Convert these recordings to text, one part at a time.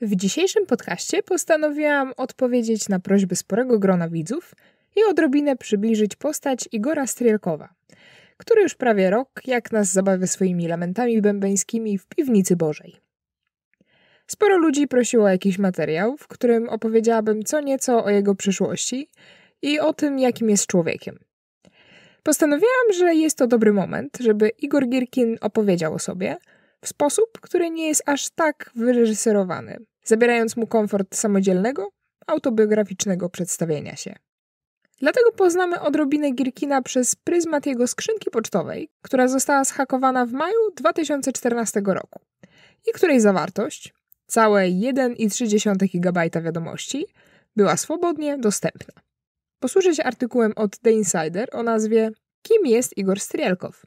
W dzisiejszym podcaście postanowiłam odpowiedzieć na prośby sporego grona widzów i odrobinę przybliżyć postać Igora Strielkowa, który już prawie rok jak nas zabawia swoimi lamentami bębeńskimi w piwnicy Bożej. Sporo ludzi prosiło o jakiś materiał, w którym opowiedziałabym co nieco o jego przyszłości i o tym, jakim jest człowiekiem. Postanowiłam, że jest to dobry moment, żeby Igor Gierkin opowiedział o sobie – w sposób, który nie jest aż tak wyreżyserowany, zabierając mu komfort samodzielnego, autobiograficznego przedstawienia się. Dlatego poznamy odrobinę Gierkina przez pryzmat jego skrzynki pocztowej, która została zhakowana w maju 2014 roku i której zawartość, całe 1,3 GB wiadomości, była swobodnie dostępna. Posłużę się artykułem od The Insider o nazwie Kim jest Igor Strielkow,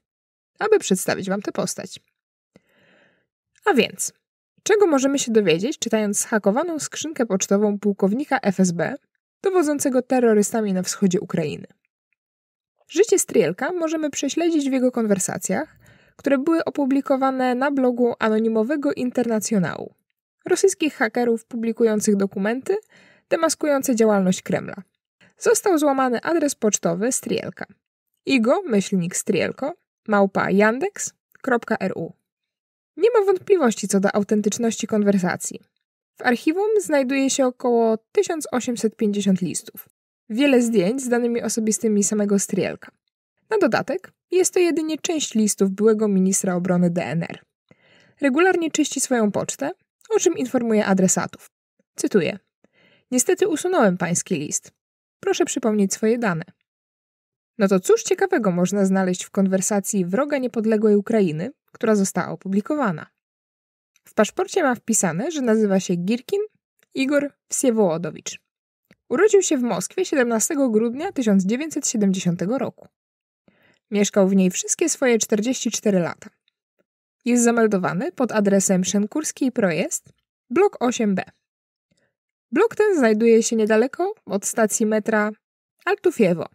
aby przedstawić Wam tę postać, a więc, czego możemy się dowiedzieć, czytając hakowaną skrzynkę pocztową pułkownika FSB, dowodzącego terrorystami na wschodzie Ukrainy? Życie Strielka możemy prześledzić w jego konwersacjach, które były opublikowane na blogu anonimowego Internacjonału, rosyjskich hakerów publikujących dokumenty demaskujące działalność Kremla. Został złamany adres pocztowy Strielka. Igo, myślnik Strielko, małpa yandex.ru nie ma wątpliwości co do autentyczności konwersacji. W archiwum znajduje się około 1850 listów. Wiele zdjęć z danymi osobistymi samego Strielka. Na dodatek jest to jedynie część listów byłego ministra obrony DNR. Regularnie czyści swoją pocztę, o czym informuje adresatów. Cytuję: Niestety usunąłem pański list. Proszę przypomnieć swoje dane. No to cóż ciekawego można znaleźć w konwersacji wroga niepodległej Ukrainy która została opublikowana. W paszporcie ma wpisane, że nazywa się Girkin Igor Wsiewołodowicz. Urodził się w Moskwie 17 grudnia 1970 roku. Mieszkał w niej wszystkie swoje 44 lata. Jest zameldowany pod adresem Szenkurski Projezd, blok 8b. Blok ten znajduje się niedaleko od stacji metra Altufiewo,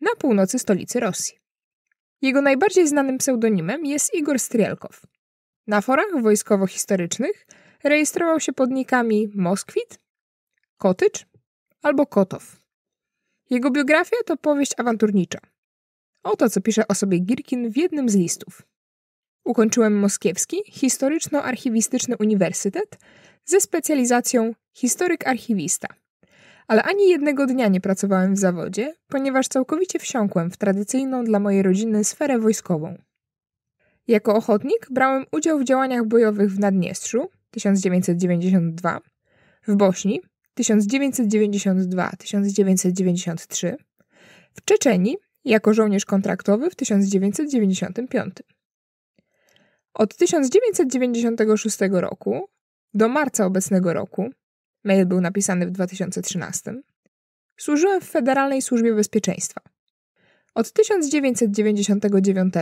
na północy stolicy Rosji. Jego najbardziej znanym pseudonimem jest Igor Strielkow. Na forach wojskowo-historycznych rejestrował się pod nikami Moskwit, Kotycz albo Kotow. Jego biografia to powieść awanturnicza. Oto co pisze o sobie Girkin w jednym z listów. Ukończyłem Moskiewski Historyczno-Archiwistyczny Uniwersytet ze specjalizacją historyk-archiwista – ale ani jednego dnia nie pracowałem w zawodzie, ponieważ całkowicie wsiąkłem w tradycyjną dla mojej rodziny sferę wojskową. Jako ochotnik brałem udział w działaniach bojowych w Naddniestrzu 1992, w Bośni 1992-1993, w Czeczeni jako żołnierz kontraktowy w 1995. Od 1996 roku do marca obecnego roku mail był napisany w 2013, służyłem w Federalnej Służbie Bezpieczeństwa. Od 1999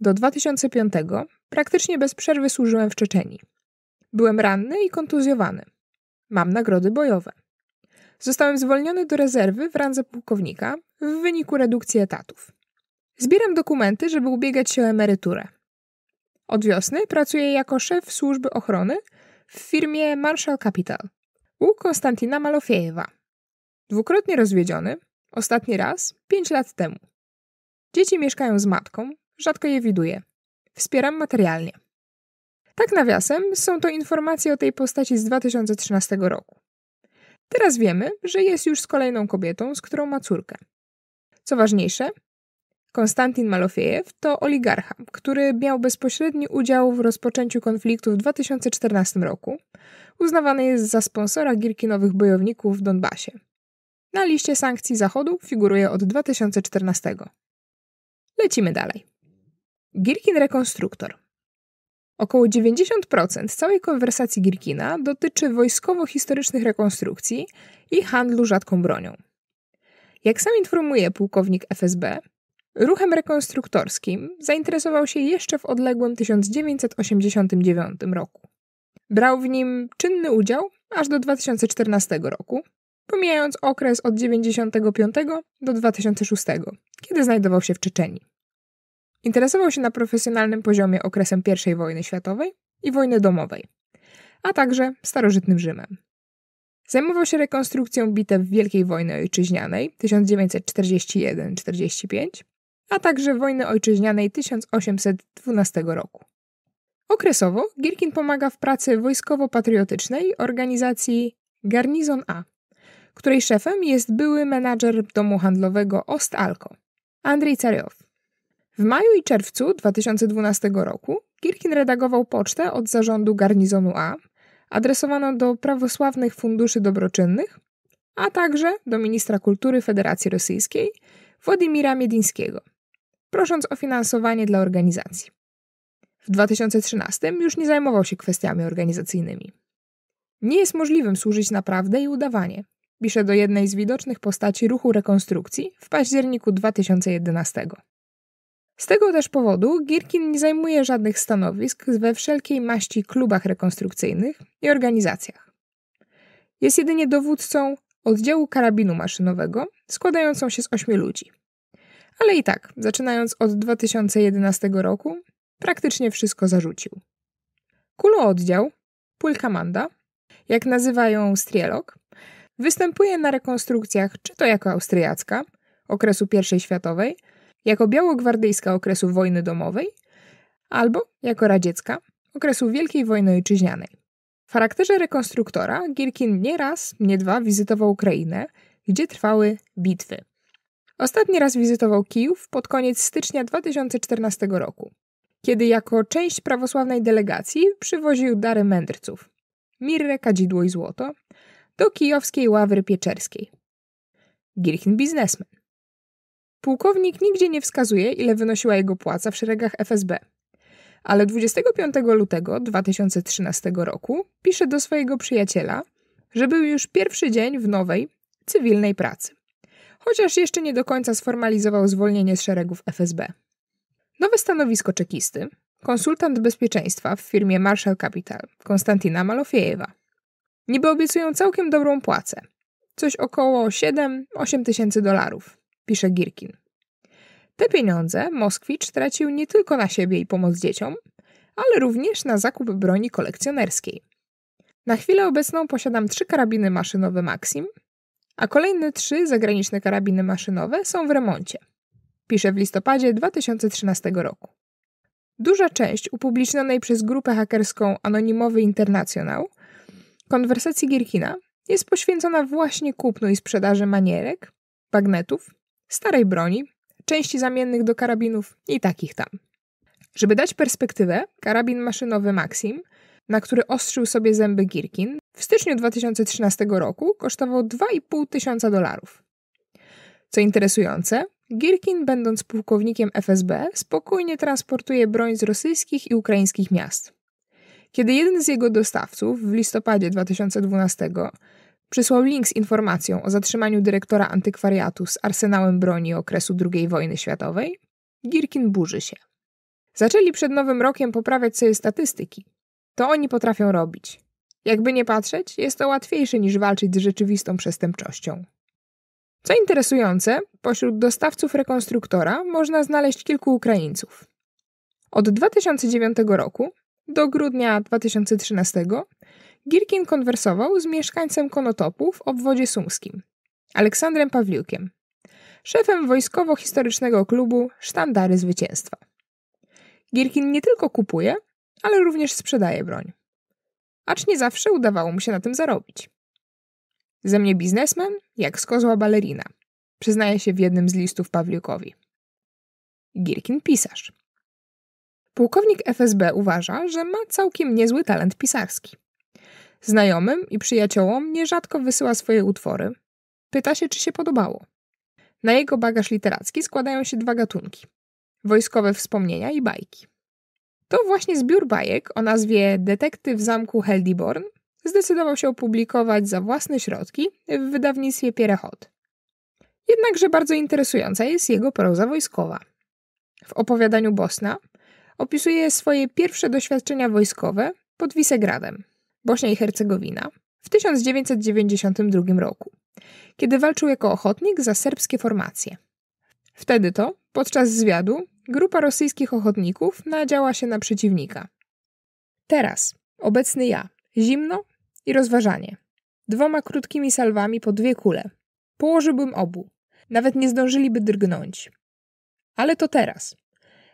do 2005 praktycznie bez przerwy służyłem w Czeczeniu. Byłem ranny i kontuzjowany. Mam nagrody bojowe. Zostałem zwolniony do rezerwy w randze pułkownika w wyniku redukcji etatów. Zbieram dokumenty, żeby ubiegać się o emeryturę. Od wiosny pracuję jako szef służby ochrony w firmie Marshall Capital, u Konstantina Malofiejewa. Dwukrotnie rozwiedziony, ostatni raz pięć lat temu. Dzieci mieszkają z matką, rzadko je widuję. Wspieram materialnie. Tak nawiasem są to informacje o tej postaci z 2013 roku. Teraz wiemy, że jest już z kolejną kobietą, z którą ma córkę. Co ważniejsze, Konstantin Malofiejew to oligarcha, który miał bezpośredni udział w rozpoczęciu konfliktu w 2014 roku, uznawany jest za sponsora Girkinowych bojowników w Donbasie. Na liście sankcji Zachodu figuruje od 2014. Lecimy dalej. Girkin rekonstruktor. Około 90% całej konwersacji Girkina dotyczy wojskowo-historycznych rekonstrukcji i handlu rzadką bronią. Jak sam informuje pułkownik FSB, ruchem rekonstruktorskim zainteresował się jeszcze w odległym 1989 roku. Brał w nim czynny udział aż do 2014 roku, pomijając okres od 1995 do 2006, kiedy znajdował się w Czeczeniu. Interesował się na profesjonalnym poziomie okresem I wojny światowej i wojny domowej, a także starożytnym Rzymem. Zajmował się rekonstrukcją bitew Wielkiej Wojny Ojczyźnianej 1941-45, a także wojny ojczyźnianej 1812 roku. Okresowo Gierkin pomaga w pracy wojskowo-patriotycznej organizacji Garnizon A, której szefem jest były menadżer domu handlowego Ostalko, Andrzej Carejow. W maju i czerwcu 2012 roku Gierkin redagował pocztę od zarządu Garnizonu A, adresowaną do prawosławnych funduszy dobroczynnych, a także do ministra kultury Federacji Rosyjskiej Władimira Miedińskiego, prosząc o finansowanie dla organizacji. W 2013 już nie zajmował się kwestiami organizacyjnymi. Nie jest możliwym służyć naprawdę i udawanie, pisze do jednej z widocznych postaci ruchu rekonstrukcji w październiku 2011. Z tego też powodu Girkin nie zajmuje żadnych stanowisk we wszelkiej maści klubach rekonstrukcyjnych i organizacjach. Jest jedynie dowódcą oddziału karabinu maszynowego, składającą się z ośmiu ludzi. Ale i tak, zaczynając od 2011 roku, praktycznie wszystko zarzucił. Kulooddział, pulkamanda, jak nazywają strielok, występuje na rekonstrukcjach czy to jako austriacka okresu I światowej, jako białogwardyjska okresu wojny domowej, albo jako radziecka okresu Wielkiej Wojny Ojczyźnianej. W charakterze rekonstruktora Gierkin nie raz, nie dwa wizytował Ukrainę, gdzie trwały bitwy. Ostatni raz wizytował Kijów pod koniec stycznia 2014 roku kiedy jako część prawosławnej delegacji przywoził dary mędrców mirrę, kadzidło i złoto do kijowskiej ławry pieczerskiej. Girchin biznesmen. Pułkownik nigdzie nie wskazuje, ile wynosiła jego płaca w szeregach FSB. Ale 25 lutego 2013 roku pisze do swojego przyjaciela, że był już pierwszy dzień w nowej, cywilnej pracy. Chociaż jeszcze nie do końca sformalizował zwolnienie z szeregów FSB. Nowe stanowisko czekisty, konsultant bezpieczeństwa w firmie Marshall Capital, Konstantina Malofiejewa. Niby obiecują całkiem dobrą płacę. Coś około 7-8 tysięcy dolarów, pisze Girkin. Te pieniądze Moskwicz tracił nie tylko na siebie i pomoc dzieciom, ale również na zakup broni kolekcjonerskiej. Na chwilę obecną posiadam trzy karabiny maszynowe Maxim, a kolejne trzy zagraniczne karabiny maszynowe są w remoncie – pisze w listopadzie 2013 roku. Duża część upublicznionej przez grupę hakerską Anonimowy Internacjonał konwersacji Gierkina jest poświęcona właśnie kupnu i sprzedaży manierek, bagnetów, starej broni, części zamiennych do karabinów i takich tam. Żeby dać perspektywę, karabin maszynowy Maxim, na który ostrzył sobie zęby Girkin, w styczniu 2013 roku kosztował 2,5 tysiąca dolarów. Co interesujące, Girkin, będąc pułkownikiem FSB, spokojnie transportuje broń z rosyjskich i ukraińskich miast. Kiedy jeden z jego dostawców w listopadzie 2012 przysłał link z informacją o zatrzymaniu dyrektora antykwariatu z arsenałem broni okresu II wojny światowej, Girkin burzy się. Zaczęli przed nowym rokiem poprawiać sobie statystyki. To oni potrafią robić. Jakby nie patrzeć, jest to łatwiejsze niż walczyć z rzeczywistą przestępczością. Co interesujące, pośród dostawców rekonstruktora można znaleźć kilku Ukraińców. Od 2009 roku do grudnia 2013 Girkin konwersował z mieszkańcem Konotopu w obwodzie sumskim, Aleksandrem Pawliukiem, szefem wojskowo-historycznego klubu Sztandary Zwycięstwa. Girkin nie tylko kupuje, ale również sprzedaje broń. Acz nie zawsze udawało mu się na tym zarobić. Ze mnie biznesmen, jak z kozła balerina, przyznaje się w jednym z listów Pawliukowi. Gierkin pisarz. Pułkownik FSB uważa, że ma całkiem niezły talent pisarski. Znajomym i przyjaciołom nierzadko wysyła swoje utwory. Pyta się, czy się podobało. Na jego bagaż literacki składają się dwa gatunki: wojskowe wspomnienia i bajki. To właśnie zbiór bajek o nazwie Detektyw Zamku Heldiborn zdecydował się opublikować za własne środki w wydawnictwie Pierrehot. Jednakże bardzo interesująca jest jego proza wojskowa. W opowiadaniu Bosna opisuje swoje pierwsze doświadczenia wojskowe pod Wisegradem, Bośnia i Hercegowina, w 1992 roku, kiedy walczył jako ochotnik za serbskie formacje. Wtedy to, podczas zwiadu, grupa rosyjskich ochotników nadziała się na przeciwnika. Teraz, obecny ja, zimno i rozważanie. Dwoma krótkimi salwami po dwie kule. Położyłbym obu. Nawet nie zdążyliby drgnąć. Ale to teraz.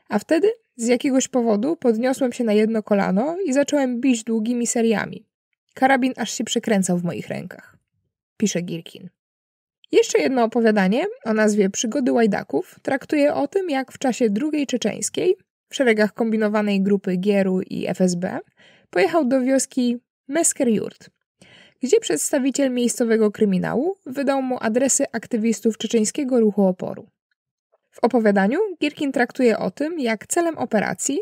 A wtedy, z jakiegoś powodu, podniosłem się na jedno kolano i zacząłem bić długimi seriami. Karabin aż się przekręcał w moich rękach. Pisze Girkin. Jeszcze jedno opowiadanie o nazwie Przygody Łajdaków traktuje o tym, jak w czasie II Czeczeńskiej w szeregach kombinowanej grupy Gieru i FSB pojechał do wioski Mesker Jurt, gdzie przedstawiciel miejscowego kryminału wydał mu adresy aktywistów czeczeńskiego ruchu oporu. W opowiadaniu Gierkin traktuje o tym, jak celem operacji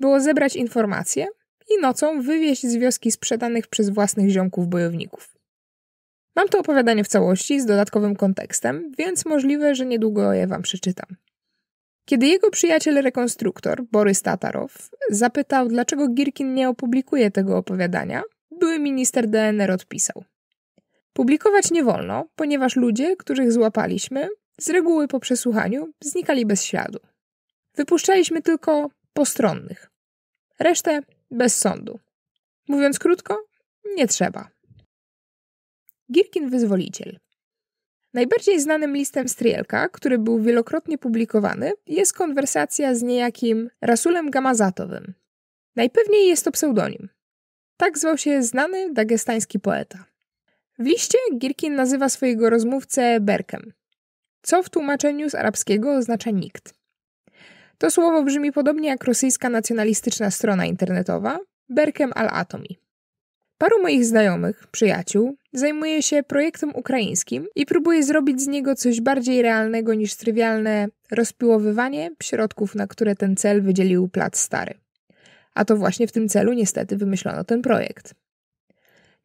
było zebrać informacje i nocą wywieźć z wioski sprzedanych przez własnych ziomków bojowników. Mam to opowiadanie w całości z dodatkowym kontekstem, więc możliwe, że niedługo je wam przeczytam. Kiedy jego przyjaciel rekonstruktor, Borys Tatarow, zapytał, dlaczego Girkin nie opublikuje tego opowiadania, były minister DNR odpisał. Publikować nie wolno, ponieważ ludzie, których złapaliśmy, z reguły po przesłuchaniu znikali bez śladu. Wypuszczaliśmy tylko postronnych. Resztę bez sądu. Mówiąc krótko, nie trzeba. Girkin Wyzwoliciel. Najbardziej znanym listem Strielka, który był wielokrotnie publikowany, jest konwersacja z niejakim Rasulem Gamazatowym. Najpewniej jest to pseudonim. Tak zwał się znany dagestański poeta. W liście Girkin nazywa swojego rozmówcę Berkem, co w tłumaczeniu z arabskiego oznacza nikt. To słowo brzmi podobnie jak rosyjska nacjonalistyczna strona internetowa Berkem al-Atomi. Paru moich znajomych, przyjaciół, zajmuje się projektem ukraińskim i próbuje zrobić z niego coś bardziej realnego niż trywialne rozpiłowywanie środków, na które ten cel wydzielił Plac Stary a to właśnie w tym celu niestety wymyślono ten projekt.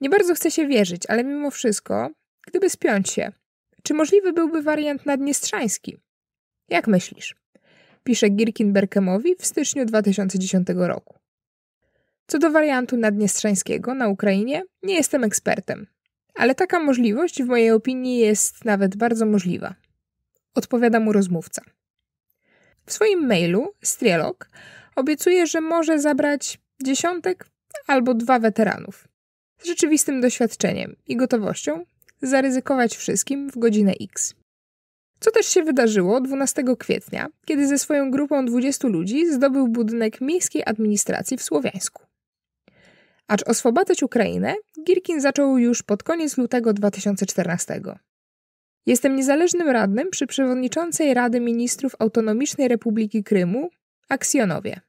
Nie bardzo chcę się wierzyć, ale mimo wszystko, gdyby spiąć się, czy możliwy byłby wariant naddniestrzański? Jak myślisz? Pisze Girkin Berkemowi w styczniu 2010 roku. Co do wariantu naddniestrzańskiego na Ukrainie, nie jestem ekspertem, ale taka możliwość w mojej opinii jest nawet bardzo możliwa. Odpowiada mu rozmówca. W swoim mailu Strielok Obiecuje, że może zabrać dziesiątek albo dwa weteranów z rzeczywistym doświadczeniem i gotowością zaryzykować wszystkim w godzinę X. Co też się wydarzyło 12 kwietnia, kiedy ze swoją grupą 20 ludzi zdobył budynek miejskiej administracji w Słowiańsku. Acz oswobatać Ukrainę, Girkin zaczął już pod koniec lutego 2014. Jestem niezależnym radnym przy przewodniczącej Rady Ministrów Autonomicznej Republiki Krymu Aksjonowie.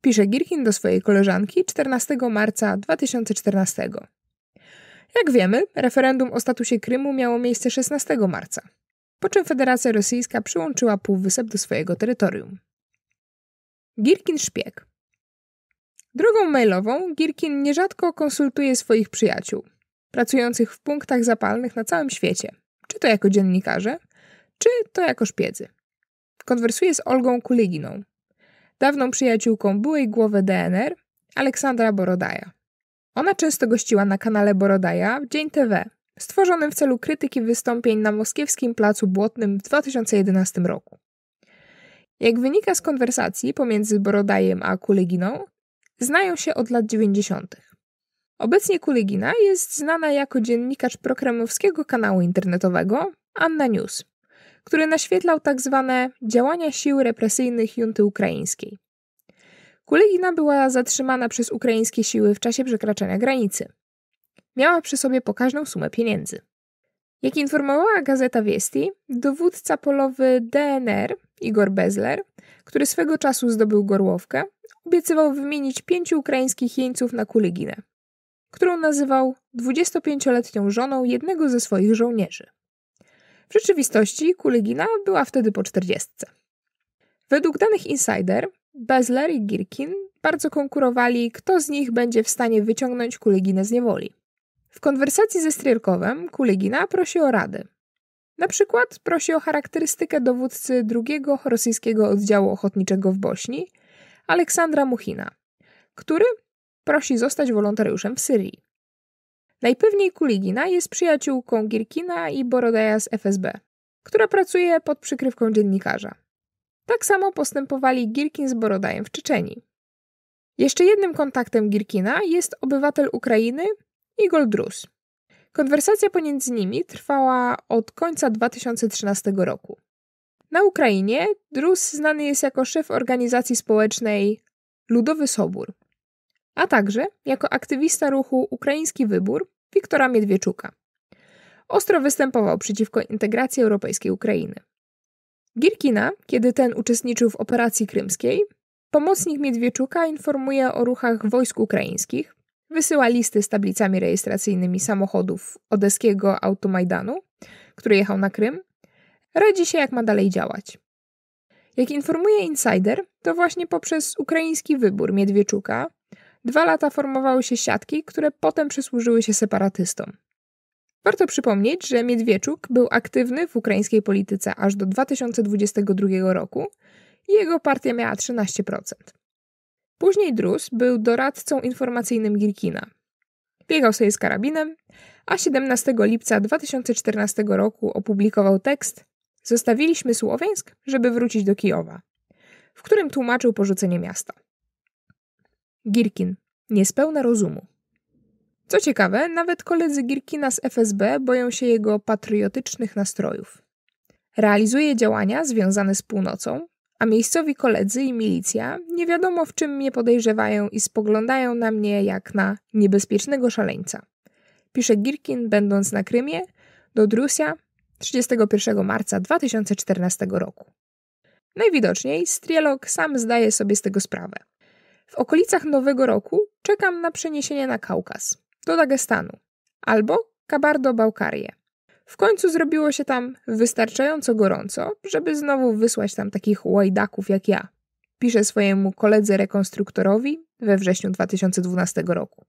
Pisze Girkin do swojej koleżanki 14 marca 2014. Jak wiemy, referendum o statusie Krymu miało miejsce 16 marca, po czym Federacja Rosyjska przyłączyła Półwysep do swojego terytorium. Girkin szpieg. Drogą mailową Girkin nierzadko konsultuje swoich przyjaciół, pracujących w punktach zapalnych na całym świecie, czy to jako dziennikarze, czy to jako szpiedzy. Konwersuje z Olgą Kuliginą, dawną przyjaciółką byłej głowy DNR, Aleksandra Borodaja. Ona często gościła na kanale Borodaja Dzień TV, stworzonym w celu krytyki wystąpień na moskiewskim Placu Błotnym w 2011 roku. Jak wynika z konwersacji pomiędzy Borodajem a Kuliginą, znają się od lat 90. Obecnie Kulegina jest znana jako dziennikarz prokremowskiego kanału internetowego Anna News, który naświetlał tak zwane działania sił represyjnych junty ukraińskiej. Kulegina była zatrzymana przez ukraińskie siły w czasie przekraczania granicy. Miała przy sobie pokaźną sumę pieniędzy. Jak informowała gazeta Wiesti, dowódca polowy DNR, Igor Bezler, który swego czasu zdobył Gorłowkę, obiecywał wymienić pięciu ukraińskich jeńców na Kuliginę, którą nazywał 25-letnią żoną jednego ze swoich żołnierzy. W rzeczywistości Kulegina była wtedy po czterdziestce. Według danych Insider, Bezler i Girkin bardzo konkurowali, kto z nich będzie w stanie wyciągnąć Kuliginę z niewoli. W konwersacji ze Stryrkowem Kulegina prosi o radę. Na przykład prosi o charakterystykę dowódcy drugiego rosyjskiego oddziału ochotniczego w Bośni, Aleksandra Muchina, który prosi zostać wolontariuszem w Syrii. Najpewniej Kuligina jest przyjaciółką Girkina i Borodaja z FSB, która pracuje pod przykrywką dziennikarza. Tak samo postępowali Girkin z Borodajem w Czeczeni. Jeszcze jednym kontaktem Girkina jest obywatel Ukrainy Igor Drus. Konwersacja pomiędzy nimi trwała od końca 2013 roku. Na Ukrainie Drus znany jest jako szef organizacji społecznej Ludowy Sobór, a także jako aktywista ruchu Ukraiński Wybór Wiktora Miedwieczuka. Ostro występował przeciwko integracji europejskiej Ukrainy. Gierkina, kiedy ten uczestniczył w operacji krymskiej, pomocnik Miedwieczuka informuje o ruchach wojsk ukraińskich, wysyła listy z tablicami rejestracyjnymi samochodów odeskiego automajdanu, który jechał na Krym, radzi się jak ma dalej działać. Jak informuje Insider, to właśnie poprzez ukraiński wybór Miedwieczuka Dwa lata formowały się siatki, które potem przysłużyły się separatystom. Warto przypomnieć, że Miedwieczuk był aktywny w ukraińskiej polityce aż do 2022 roku i jego partia miała 13%. Później Drus był doradcą informacyjnym Girkina. Biegał sobie z karabinem, a 17 lipca 2014 roku opublikował tekst Zostawiliśmy Słowiańsk, żeby wrócić do Kijowa, w którym tłumaczył porzucenie miasta. Girkin. Niespełna rozumu. Co ciekawe, nawet koledzy Girkina z FSB boją się jego patriotycznych nastrojów. Realizuje działania związane z północą, a miejscowi koledzy i milicja nie wiadomo w czym mnie podejrzewają i spoglądają na mnie jak na niebezpiecznego szaleńca. Pisze Girkin, będąc na Krymie, do Drusia 31 marca 2014 roku. Najwidoczniej Strielok sam zdaje sobie z tego sprawę. W okolicach Nowego Roku czekam na przeniesienie na Kaukaz, do Dagestanu albo Kabardo-Bałkarię. W końcu zrobiło się tam wystarczająco gorąco, żeby znowu wysłać tam takich łajdaków jak ja. Pisze swojemu koledze rekonstruktorowi we wrześniu 2012 roku.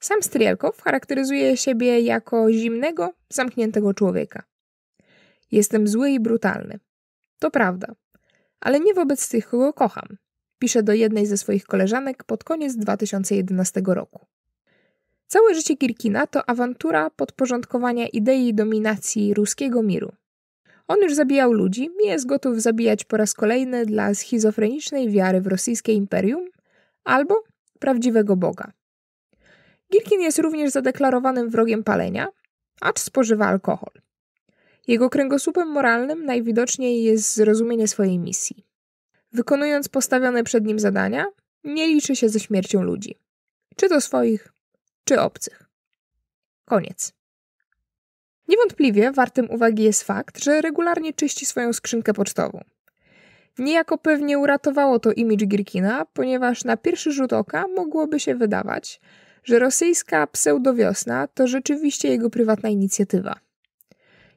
Sam Strielkow charakteryzuje siebie jako zimnego, zamkniętego człowieka. Jestem zły i brutalny. To prawda, ale nie wobec tych, kogo kocham, pisze do jednej ze swoich koleżanek pod koniec 2011 roku. Całe życie Kirkina to awantura podporządkowania idei dominacji ruskiego miru. On już zabijał ludzi i jest gotów zabijać po raz kolejny dla schizofrenicznej wiary w rosyjskie imperium albo prawdziwego Boga. Girkin jest również zadeklarowanym wrogiem palenia, acz spożywa alkohol. Jego kręgosłupem moralnym najwidoczniej jest zrozumienie swojej misji. Wykonując postawione przed nim zadania, nie liczy się ze śmiercią ludzi, czy to swoich, czy obcych. Koniec. Niewątpliwie wartym uwagi jest fakt, że regularnie czyści swoją skrzynkę pocztową. Niejako pewnie uratowało to imidż Girkina, ponieważ na pierwszy rzut oka mogłoby się wydawać, że rosyjska pseudowiosna to rzeczywiście jego prywatna inicjatywa.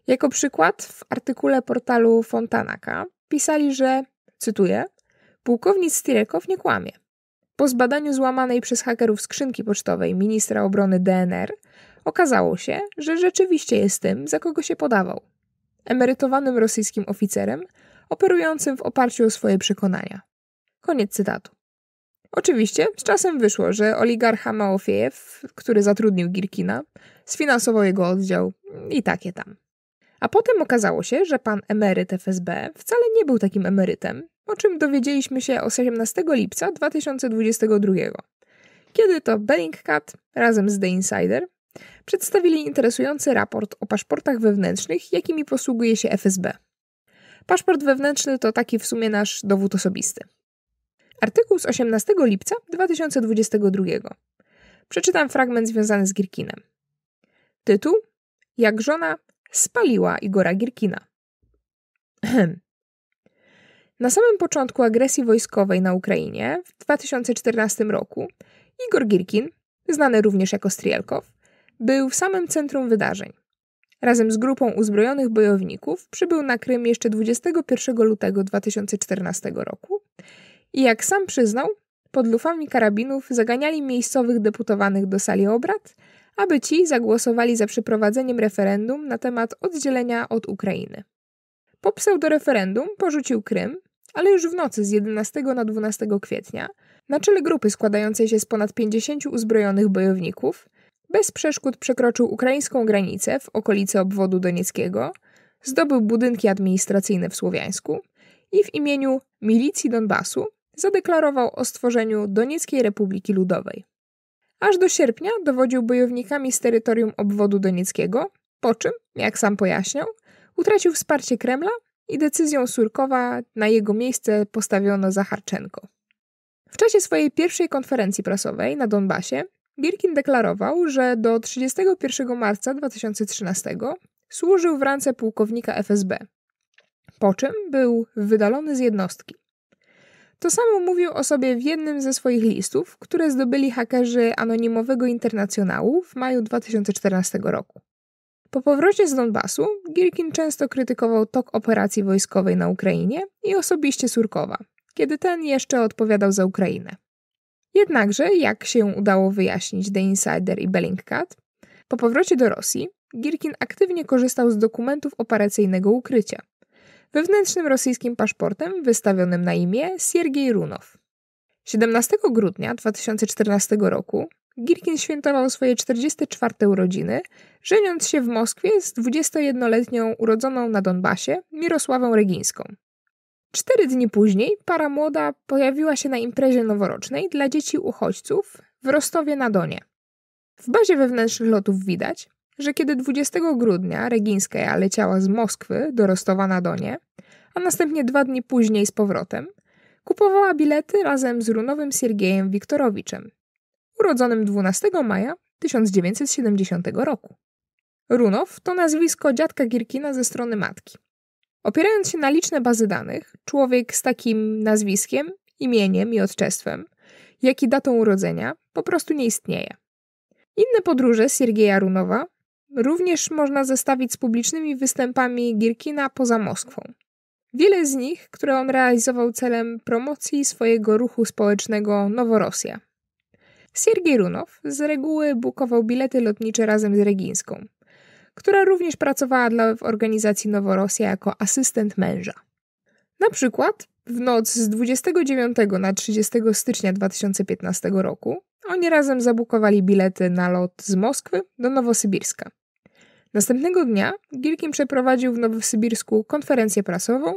Jako przykład w artykule portalu Fontanaka pisali, że cytuję, pułkownik Stirekow nie kłamie. Po zbadaniu złamanej przez hakerów skrzynki pocztowej ministra obrony DNR okazało się, że rzeczywiście jest tym, za kogo się podawał. Emerytowanym rosyjskim oficerem, operującym w oparciu o swoje przekonania. Koniec cytatu. Oczywiście z czasem wyszło, że oligarcha Małofiejew, który zatrudnił Girkina, sfinansował jego oddział i takie tam. A potem okazało się, że pan emeryt FSB wcale nie był takim emerytem, o czym dowiedzieliśmy się 18 lipca 2022, kiedy to Bellingcat razem z The Insider przedstawili interesujący raport o paszportach wewnętrznych, jakimi posługuje się FSB. Paszport wewnętrzny to taki w sumie nasz dowód osobisty. Artykuł z 18 lipca 2022. Przeczytam fragment związany z Girkinem. Tytuł: Jak żona spaliła Igora Gierkina. Na samym początku agresji wojskowej na Ukrainie w 2014 roku Igor Girkin, znany również jako Strielkow, był w samym centrum wydarzeń. Razem z grupą uzbrojonych bojowników przybył na Krym jeszcze 21 lutego 2014 roku i jak sam przyznał, pod lufami karabinów zaganiali miejscowych deputowanych do sali obrad – aby ci zagłosowali za przeprowadzeniem referendum na temat oddzielenia od Ukrainy. Po pseudoreferendum porzucił Krym, ale już w nocy z 11 na 12 kwietnia, na czele grupy składającej się z ponad 50 uzbrojonych bojowników, bez przeszkód przekroczył ukraińską granicę w okolicy obwodu donieckiego, zdobył budynki administracyjne w Słowiańsku i w imieniu milicji Donbasu zadeklarował o stworzeniu Donieckiej Republiki Ludowej. Aż do sierpnia dowodził bojownikami z terytorium obwodu donieckiego, po czym, jak sam pojaśniał, utracił wsparcie Kremla i decyzją Surkowa na jego miejsce postawiono Zacharczenko. W czasie swojej pierwszej konferencji prasowej na Donbasie Birkin deklarował, że do 31 marca 2013 służył w ręce pułkownika FSB, po czym był wydalony z jednostki. To samo mówił o sobie w jednym ze swoich listów, które zdobyli hakerzy anonimowego internacjonału w maju 2014 roku. Po powrocie z Donbasu Girkin często krytykował tok operacji wojskowej na Ukrainie i osobiście Surkowa, kiedy ten jeszcze odpowiadał za Ukrainę. Jednakże, jak się udało wyjaśnić The Insider i Bellingcat, po powrocie do Rosji Girkin aktywnie korzystał z dokumentów operacyjnego ukrycia, wewnętrznym rosyjskim paszportem wystawionym na imię Siergiej Runow. 17 grudnia 2014 roku Girkin świętował swoje 44 urodziny, żeniąc się w Moskwie z 21-letnią urodzoną na Donbasie Mirosławą Regińską. Cztery dni później para młoda pojawiła się na imprezie noworocznej dla dzieci uchodźców w Rostowie na Donie. W bazie wewnętrznych lotów widać, że kiedy 20 grudnia Regińska leciała z Moskwy do Rostowa na Donie, a następnie dwa dni później z powrotem, kupowała bilety razem z runowym Siergiejem Wiktorowiczem, urodzonym 12 maja 1970 roku. Runow to nazwisko dziadka Gierkina ze strony matki. Opierając się na liczne bazy danych, człowiek z takim nazwiskiem, imieniem i odczestwem, jak i datą urodzenia, po prostu nie istnieje. Inne podróże Siergieja Runowa również można zestawić z publicznymi występami Gierkina poza Moskwą. Wiele z nich, które on realizował celem promocji swojego ruchu społecznego Noworosja. Siergiej Runow z reguły bukował bilety lotnicze razem z Regińską, która również pracowała dla w organizacji Noworosja jako asystent męża. Na przykład w noc z 29 na 30 stycznia 2015 roku oni razem zabukowali bilety na lot z Moskwy do Nowosybirska. Następnego dnia Gilkin przeprowadził w Nowosybirsku konferencję prasową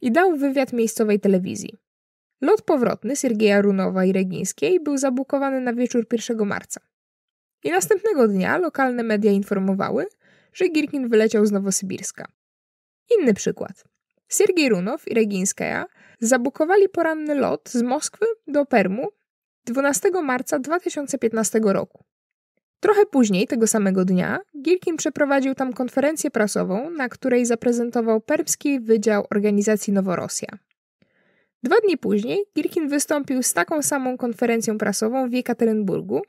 i dał wywiad miejscowej telewizji. Lot powrotny Siergieja Runowa i Regińskiej był zabukowany na wieczór 1 marca. I następnego dnia lokalne media informowały, że Gilkin wyleciał z Nowosybirska. Inny przykład. Siergiej Runow i Regińska zabukowali poranny lot z Moskwy do Permu 12 marca 2015 roku. Trochę później, tego samego dnia, Gilkin przeprowadził tam konferencję prasową, na której zaprezentował perbski Wydział Organizacji Noworosja. Dwa dni później Gilkin wystąpił z taką samą konferencją prasową w Jekaterynburgu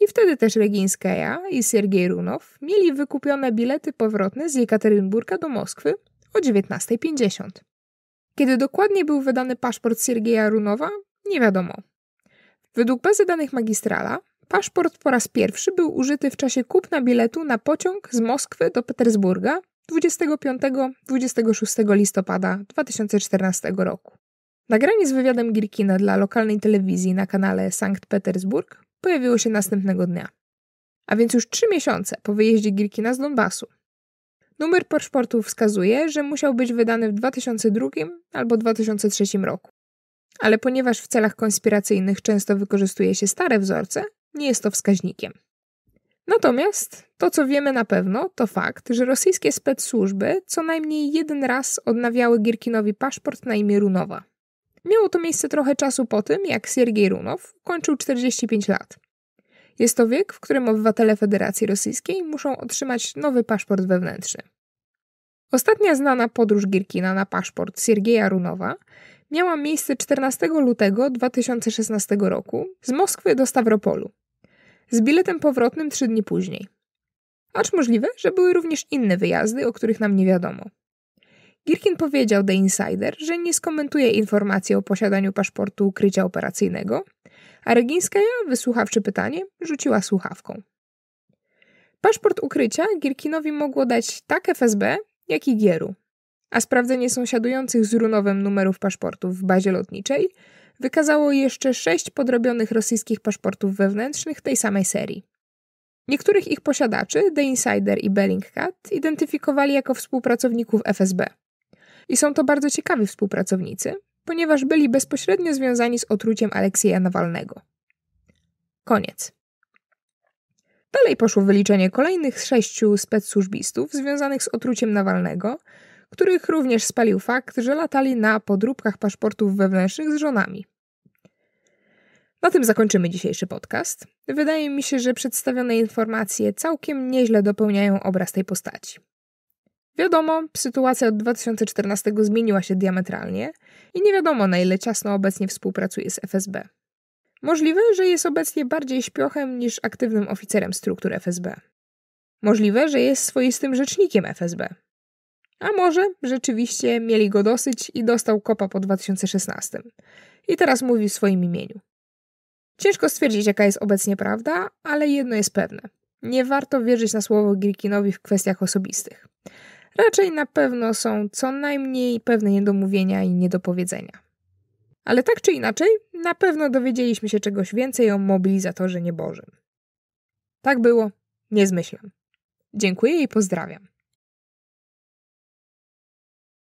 i wtedy też Reginskeja i Siergiej Runow mieli wykupione bilety powrotne z Jekaterynburga do Moskwy o 19.50. Kiedy dokładnie był wydany paszport Siergieja Runowa, nie wiadomo. Według bazy danych magistrala Paszport po raz pierwszy był użyty w czasie kupna biletu na pociąg z Moskwy do Petersburga 25-26 listopada 2014 roku. Nagranie z wywiadem Girkina dla lokalnej telewizji na kanale Sankt Petersburg pojawiło się następnego dnia. A więc już trzy miesiące po wyjeździe Girkina z Donbasu. Numer paszportu wskazuje, że musiał być wydany w 2002 albo 2003 roku. Ale ponieważ w celach konspiracyjnych często wykorzystuje się stare wzorce, nie jest to wskaźnikiem. Natomiast to, co wiemy na pewno, to fakt, że rosyjskie spec służby co najmniej jeden raz odnawiały Gierkinowi paszport na imię Runowa. Miało to miejsce trochę czasu po tym, jak Siergiej Runow kończył 45 lat. Jest to wiek, w którym obywatele Federacji Rosyjskiej muszą otrzymać nowy paszport wewnętrzny. Ostatnia znana podróż Gierkina na paszport Siergieja Runowa miała miejsce 14 lutego 2016 roku z Moskwy do Stawropolu z biletem powrotnym trzy dni później. Acz możliwe, że były również inne wyjazdy, o których nam nie wiadomo. Girkin powiedział The Insider, że nie skomentuje informacji o posiadaniu paszportu ukrycia operacyjnego, a Regińskaja, wysłuchawszy pytanie, rzuciła słuchawką. Paszport ukrycia Gierkinowi mogło dać tak FSB, jak i Gieru, a sprawdzenie sąsiadujących z Runowem numerów paszportów w bazie lotniczej wykazało jeszcze sześć podrobionych rosyjskich paszportów wewnętrznych tej samej serii. Niektórych ich posiadaczy, The Insider i Bellingcat, identyfikowali jako współpracowników FSB. I są to bardzo ciekawi współpracownicy, ponieważ byli bezpośrednio związani z otruciem Aleksieja Nawalnego. Koniec. Dalej poszło wyliczenie kolejnych sześciu spec-służbistów związanych z otruciem Nawalnego, których również spalił fakt, że latali na podróbkach paszportów wewnętrznych z żonami. Na tym zakończymy dzisiejszy podcast. Wydaje mi się, że przedstawione informacje całkiem nieźle dopełniają obraz tej postaci. Wiadomo, sytuacja od 2014 zmieniła się diametralnie i nie wiadomo na ile ciasno obecnie współpracuje z FSB. Możliwe, że jest obecnie bardziej śpiochem niż aktywnym oficerem struktur FSB. Możliwe, że jest swoistym rzecznikiem FSB. A może rzeczywiście mieli go dosyć i dostał kopa po 2016 i teraz mówi w swoim imieniu. Ciężko stwierdzić, jaka jest obecnie prawda, ale jedno jest pewne. Nie warto wierzyć na słowo Girkinowi w kwestiach osobistych. Raczej na pewno są co najmniej pewne niedomówienia i niedopowiedzenia. Ale tak czy inaczej, na pewno dowiedzieliśmy się czegoś więcej o mobilizatorze niebożym. Tak było, nie zmyślam. Dziękuję i pozdrawiam.